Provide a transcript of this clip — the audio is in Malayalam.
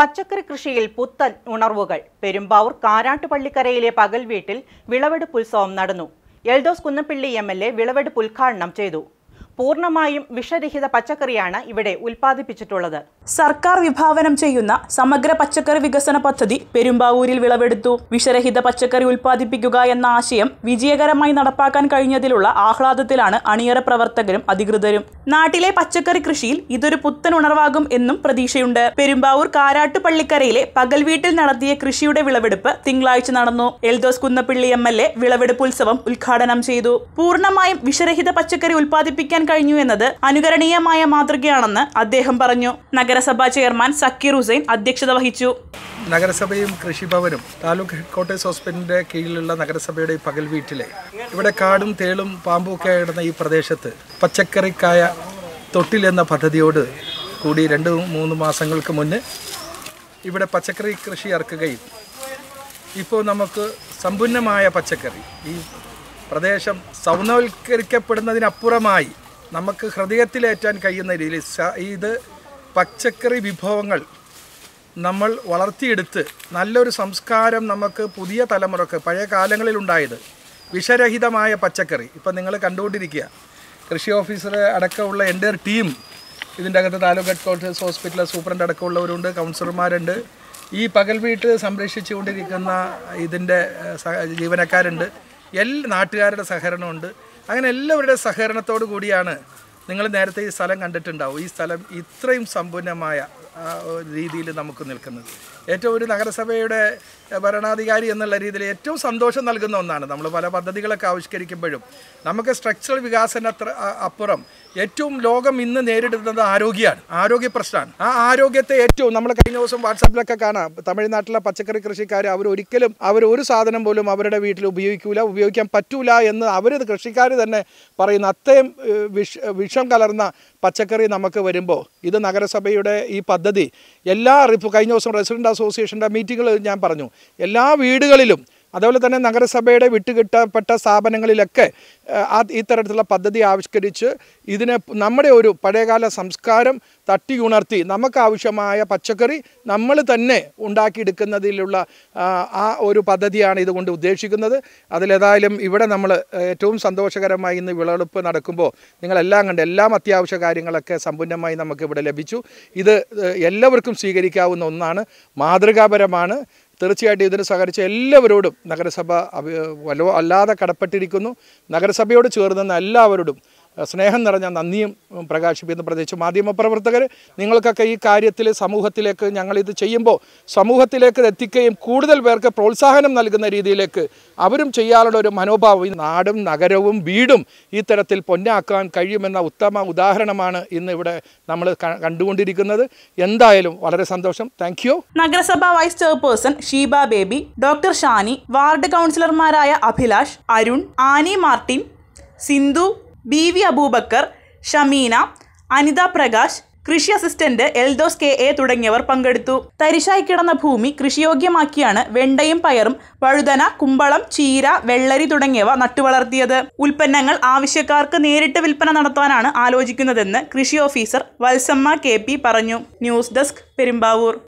പച്ചക്കറി കൃഷിയിൽ പുത്തൻ ഉണർവുകൾ പെരുമ്പാവൂർ കാരാട്ടുപള്ളിക്കരയിലെ പകൽ വീട്ടിൽ വിളവെടുപ്പ് ഉത്സവം നടന്നു Eldhose Kunnappilly M L A വിളവെടുപ്പ് ഉദ്ഘാടനം ചെയ്തു പൂർണ്ണമായും വിഷരഹിത പച്ചക്കറിയാണ് ഇവിടെ ഉൽപ്പാദിപ്പിച്ചിട്ടുള്ളത് സർക്കാർ വിഭാവനം ചെയ്യുന്ന സമഗ്ര പച്ചക്കറി വികസന പദ്ധതി പെരുമ്പാവൂരിൽ വിളവെടുത്തു വിഷരഹിത പച്ചക്കറി ഉൽപ്പാദിപ്പിക്കുക എന്ന ആശയം വിജയകരമായി നടപ്പാക്കാൻ കഴിഞ്ഞതിലുള്ള ആഹ്ലാദത്തിലാണ് അണിയറ പ്രവർത്തകരും അധികൃതരും നാട്ടിലെ പച്ചക്കറി കൃഷിയിൽ ഇതൊരു പുത്തൻ ഉണർവാകും എന്നും പ്രതീക്ഷയുണ്ട് പെരുമ്പാവൂർ കാരാട്ടുപള്ളിക്കരയിലെ പകൽ വീട്ടിൽ നടത്തിയ കൃഷിയുടെ വിളവെടുപ്പ് തിങ്കളാഴ്ച നടന്നു Eldhose Kunnappilly M L A വിളവെടുപ്പ് ഉത്സവം ഉദ്ഘാടനം ചെയ്തു പൂർണ്ണമായും വിഷരഹിത പച്ചക്കറി ഉൽപ്പാദിപ്പിക്കാൻ കഴിഞ്ഞു എന്നത് അനുകരണീയമായ മാതൃകയാണെന്ന് അദ്ദേഹം പറഞ്ഞു നഗരസഭാ ചെയർമാൻ സക്കീർ ഹുസൈൻ അധ്യക്ഷത വഹിച്ചു നഗരസഭയും കൃഷിഭവനും താലൂക്ക് ഹെഡ്ക്വാർട്ടേഴ്സ് ഹോസ്പിറ്റലിന്റെ കീഴിലുള്ള നഗരസഭയുടെ ഈ പകൽ വീട്ടിലെ ഇവിടെ കാടും തേളും പാമ്പും ഒക്കെ ഈ പ്രദേശത്ത് പച്ചക്കറിക്കായ തൊട്ടിൽ എന്ന പദ്ധതിയോട് കൂടി രണ്ട് മൂന്ന് മാസങ്ങൾക്ക് മുന്നേ ഇവിടെ പച്ചക്കറി കൃഷി ഇറക്കുകയും ഇപ്പോൾ നമുക്ക് സമ്പന്നമായ പച്ചക്കറി ഈ പ്രദേശം സൗനവൽക്കരിക്കപ്പെടുന്നതിനപ്പുറമായി നമുക്ക് ഹൃദയത്തിലേറ്റാൻ കഴിയുന്ന രീതിയിൽ ഇത് പച്ചക്കറി വിഭവങ്ങൾ നമ്മൾ വളർത്തിയെടുത്ത് നല്ലൊരു സംസ്കാരം നമുക്ക് പുതിയ തലമുറക്ക് പഴയ കാലങ്ങളിലുണ്ടായത് വിഷരഹിതമായ പച്ചക്കറി ഇപ്പം നിങ്ങൾ കണ്ടുകൊണ്ടിരിക്കുക കൃഷി ഓഫീസർ അടക്കമുള്ള എൻ്റെ ടീം ഇതിൻ്റെ അകത്ത് taluk headquarters hospital superintendent അടക്കമുള്ളവരുണ്ട് കൗൺസിലർമാരുണ്ട് ഈ പകൽ വീട്ട് സംരക്ഷിച്ചുകൊണ്ടിരിക്കുന്ന ഇതിൻ്റെ ജീവനക്കാരുണ്ട് എല്ലാ നാട്ടുകാരുടെ സഹകരണമുണ്ട് അങ്ങനെ എല്ലാവരുടെ സഹകരണത്തോടു കൂടിയാണ് നിങ്ങൾ നേരത്തെ ഈ സ്ഥലം കണ്ടിട്ടുണ്ടാവും ഈ സ്ഥലം ഇത്രയും സമ്പൂർണ്ണമായ രീതിയിൽ നമുക്ക് നിൽക്കുന്നത് ഏറ്റവും ഒരു നഗരസഭയുടെ ഭരണാധികാരി എന്നുള്ള രീതിയിൽ ഏറ്റവും സന്തോഷം നൽകുന്ന ഒന്നാണ് നമ്മൾ പല പദ്ധതികളൊക്കെ ആവിഷ്കരിക്കുമ്പോഴും നമുക്ക് സ്ട്രക്ചറൽ വികാസനത്ര അപ്പുറം ഏറ്റവും ലോകം ഇന്ന് നേരിടുന്നത് ആരോഗ്യമാണ് ആരോഗ്യ പ്രശ്നമാണ് ആ ആരോഗ്യത്തെ ഏറ്റവും നമ്മൾ കഴിഞ്ഞ ദിവസം വാട്സാപ്പിലൊക്കെ കാണാം തമിഴ്നാട്ടിലെ പച്ചക്കറി കൃഷിക്കാർ അവർ ഒരിക്കലും അവർ ഒരു സാധനം പോലും അവരുടെ വീട്ടിൽ ഉപയോഗിക്കൂല ഉപയോഗിക്കാൻ പറ്റൂല എന്ന് അവർ കൃഷിക്കാർ തന്നെ പറയുന്ന അത്രയും വിഷം കലർന്ന പച്ചക്കറി നമുക്ക് വരുമ്പോൾ ഇത് നഗരസഭയുടെ ഈ പദ്ധതി എല്ലാ റിപ്പ് കഴിഞ്ഞ ദിവസം റെസിഡൻറ്റ് അസോസിയേഷൻ്റെ മീറ്റിങ്ങിൽ ഞാൻ പറഞ്ഞു എല്ലാ വീടുകളിലും അതുപോലെ തന്നെ നഗരസഭയുടെ വിട്ടുകിട്ടപ്പെട്ട സ്ഥാപനങ്ങളിലൊക്കെ ആ ഇത്തരത്തിലുള്ള പദ്ധതി ആവിഷ്കരിച്ച് ഇതിനെ നമ്മുടെ ഒരു പഴയകാല സംസ്കാരം തട്ടിയുണർത്തി നമുക്കാവശ്യമായ പച്ചക്കറി നമ്മൾ തന്നെ ഉണ്ടാക്കിയെടുക്കുന്നതിലുള്ള ആ ഒരു പദ്ധതിയാണ് ഇതുകൊണ്ട് ഉദ്ദേശിക്കുന്നത് അതിലേതായാലും ഇവിടെ നമ്മൾ ഏറ്റവും സന്തോഷകരമായി ഇന്ന് വിളവെടുപ്പ് നടക്കുമ്പോൾ നിങ്ങളെല്ലാം കണ്ട് എല്ലാം അത്യാവശ്യ കാര്യങ്ങളൊക്കെ സമ്പൂർണ്ണമായി നമുക്കിവിടെ ലഭിച്ചു ഇത് എല്ലാവർക്കും സ്വീകരിക്കാവുന്ന ഒന്നാണ് മാതൃകാപരമാണ് തീർച്ചയായിട്ടും ഇതിന് സഹകരിച്ച എല്ലാവരോടും നഗരസഭ അല്ലാതെ കടപ്പെട്ടിരിക്കുന്നു നഗരസഭയോട് ചേർന്ന് എല്ലാവരോടും സ്നേഹം നിറഞ്ഞ നന്ദിയും പ്രകാശിപ്പിക്കുന്ന പ്രത്യേകിച്ച് മാധ്യമപ്രവർത്തകർ നിങ്ങൾക്കൊക്കെ ഈ കാര്യത്തിൽ സമൂഹത്തിലേക്ക് ഞങ്ങളിത് ചെയ്യുമ്പോൾ സമൂഹത്തിലേക്ക് എത്തിക്കുകയും കൂടുതൽ പേർക്ക് പ്രോത്സാഹനം നൽകുന്ന രീതിയിലേക്ക് അവരും ചെയ്യാനുള്ള ഒരു മനോഭാവം ഈ നാടും നഗരവും വീടും ഈ തരത്തിൽ പൊന്നാക്കാൻ കഴിയുമെന്ന ഉത്തമ ഉദാഹരണമാണ് ഇന്ന് ഇവിടെ നമ്മൾ കണ്ടുകൊണ്ടിരിക്കുന്നത് എന്തായാലും വളരെ സന്തോഷം താങ്ക് യു നഗരസഭ vice chairperson Sheeba Baby doctor Shani ward കൗൺസിലർമാരായ Abhilash Arun Annie Martin Sindhu B V Abubakkar Shameena Anitha Prakash കൃഷി അസിസ്റ്റന്റ് എൽദോസ് കെ എ തുടങ്ങിയവർ പങ്കെടുത്തു തരിശായി കിടന്ന ഭൂമി കൃഷിയോഗ്യമാക്കിയാണ് വെണ്ടയും പയറും വഴുതന കുമ്പളം ചീര വെള്ളരി തുടങ്ങിയവ നട്ടുവളർത്തിയത് ഉൽപ്പന്നങ്ങൾ ആവശ്യക്കാർക്ക് നേരിട്ട് വിൽപ്പന നടത്താനാണ് ആലോചിക്കുന്നതെന്ന് കൃഷി ഓഫീസർ വത്സമ്മ കെ പറഞ്ഞു ന്യൂസ് ഡെസ്ക് പെരുമ്പാവൂർ